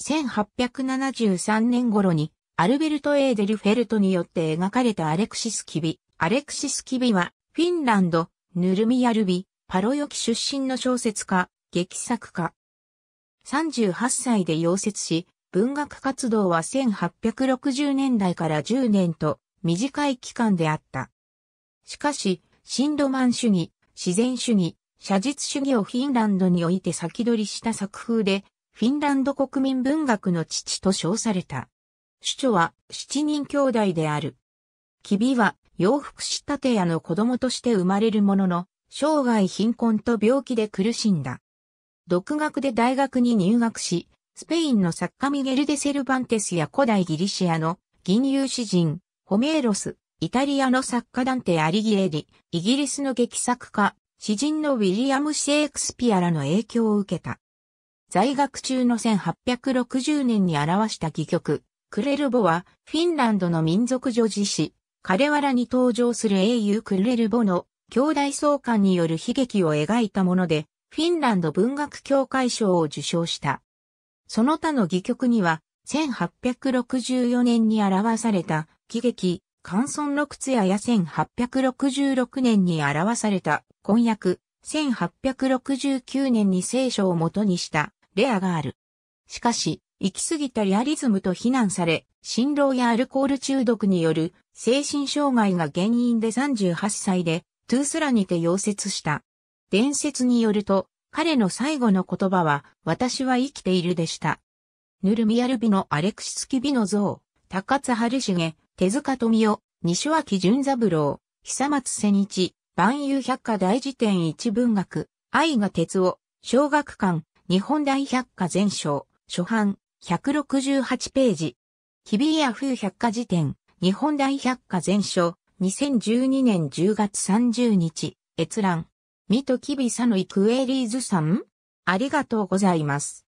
1873年頃にアルベルト・エーデルフェルトによって描かれたアレクシス・キビ。アレクシス・キビはフィンランド、ヌルミヤルビ、パロヨキ出身の小説家、劇作家。38歳で溶接し、文学活動は1860年代から10年と短い期間であった。しかし、新ロマン主義、自然主義、写実主義をフィンランドにおいて先取りした作風で、フィンランド国民文学の父と称された。主著は七人兄弟である。キビは洋服仕立て屋の子供として生まれるものの、生涯貧困と病気で苦しんだ。独学で大学に入学し、スペインの作家ミゲル・デ・セルバンテスや古代ギリシアの銀融詩人、ホメーロス、イタリアの作家ダンテ・アリギエリ、イギリスの劇作家、詩人のウィリアム・シェイクスピアらの影響を受けた。在学中の1860年に表した戯曲、クレルボは、フィンランドの民族女児詩、彼レに登場する英雄クレルボの兄弟相関による悲劇を描いたもので、フィンランド文学協会賞を受賞した。その他の戯曲には、1864年に表された喜劇、ン・村六津屋や1866年に表された婚約、1869年に聖書を元にしたレアがある。しかし、行き過ぎたリアリズムと非難され、心労やアルコール中毒による精神障害が原因で38歳で、トゥースラにて溶接した。伝説によると、彼の最後の言葉は、私は生きているでした。ヌルミやルビのアレクシスキビの像、高津春重、手塚富夫、西脇淳三郎、久松瀬日、万有百科大辞典一文学、愛が鉄を、小学館、日本大百科全書、初版、168ページ。キビ谷風百科辞典、日本大百科全書、2012年10月30日、閲覧。ミトキビサノイクエリーズさんありがとうございます。